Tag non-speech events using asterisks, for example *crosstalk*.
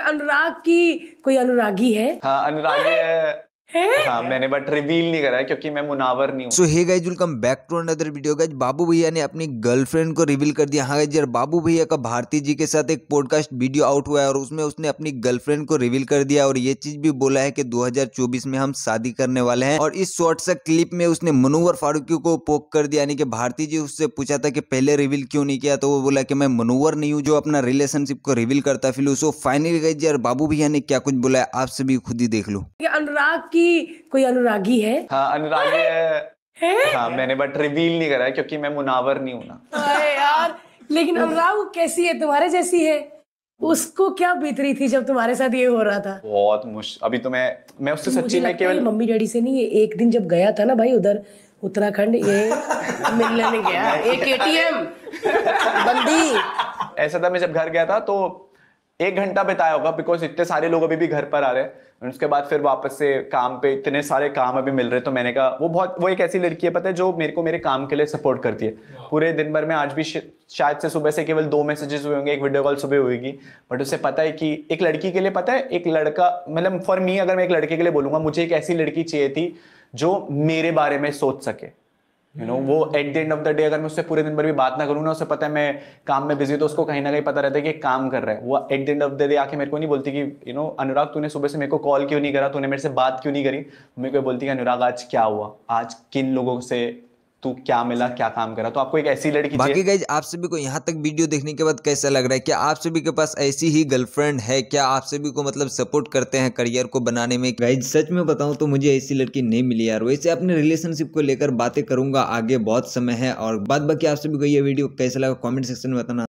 अनुराग की कोई अनुरागी है हाँ अनुरागी है हाँ, मैंने बट रिवील नहीं करा है क्योंकि मैं मुनावर नहीं हूँ so hey guys welcome back to another video guys Babu Bhaiya ने अपनी गर्लफ्रेंड को रिवील कर दिया हाँ गाइज यार बाबू भैया का भारती जी के साथ एक पॉडकास्ट वीडियो आउट हुआ है और उसमें उसने अपनी गर्लफ्रेंड को रिवील कर दिया और ये चीज भी बोला है हजार चौबीस में हम शादी करने वाले हैं और इस शॉर्ट सा क्लिप में उसने मनोवर फारूकी को पोक कर दिया यानी कि भारती जी उससे पूछा था कि पहले रिवील क्यों नहीं किया तो वो बोला कि मैं मनोवर नहीं हूँ जो अपना रिलेशनशिप को रिवील करता फिलू सो फाइनली गाइज यार बाबू भैया ने क्या कुछ बोला है आप सभी खुद ही देख लो अनुराग की भी कोई अनुरागी है हाँ अनुरागी है है हाँ मैंने बट रिवील नहीं करा है क्योंकि मैं मुनावर नहीं हूँ ना यार लेकिन हाँ। अनुराग कैसी है तुम्हारे जैसी है उसको क्या बीत रही थी जब तुम्हारे साथ ये हो रहा था बहुत मुश अभी तो मैं मैं उससे सच्ची में केवल मम्मी डैडी से नहीं एक दिन जब गया था ना भाई उधर उत्तराखंड ये *laughs* मिलने गया एक एटीएम बंदी ऐसा था मैं जब घर गया था तो एक घंटा बिताया होगा बिकॉज इतने सारे लोग अभी भी घर पर आ रहे हैं उसके बाद फिर वापस से काम पे इतने सारे काम अभी मिल रहे तो मैंने कहा वो बहुत वो एक ऐसी लड़की है पता है जो मेरे को मेरे काम के लिए सपोर्ट करती है पूरे दिन भर में आज भी शायद से सुबह से केवल दो मैसेजेस हुए होंगे एक वीडियो कॉल सुबह हुएगी बट उसे पता है कि एक लड़की के लिए पता है एक लड़का मतलब फॉर मी अगर मैं एक लड़के के लिए बोलूंगा मुझे एक ऐसी लड़की चाहिए थी जो मेरे बारे में सोच सके यू नो वो at the end of the day अगर मैं उससे पूरे दिन भर भी बात ना करूँ ना उसे पता है मैं काम में बिजी तो उसको कहीं ना कहीं पता रहता है कि काम कर रहा है वो at the end of the day आके मेरे को नहीं बोलती कि यू नो अनुराग तूने सुबह से मेरे को कॉल क्यों नहीं करा तूने मेरे से बात क्यों नहीं करी मेरे को बोलती कि अनुराग आज क्या हुआ आज किन लोगों से तू क्या मिला क्या काम करा तो आपको एक ऐसी लड़की बाकी गाइज आप सभी को यहाँ तक वीडियो देखने के बाद कैसा लग रहा है क्या आप सभी के पास ऐसी ही गर्लफ्रेंड है क्या आप सभी को मतलब सपोर्ट करते हैं करियर को बनाने में गाइज सच में बताऊँ तो मुझे ऐसी लड़की नहीं मिली यार वैसे अपने रिलेशनशिप को लेकर बातें करूंगा आगे बहुत समय है और बाद बाकी आप सभी को ये वीडियो कैसा लगा कॉमेंट सेक्शन में बताना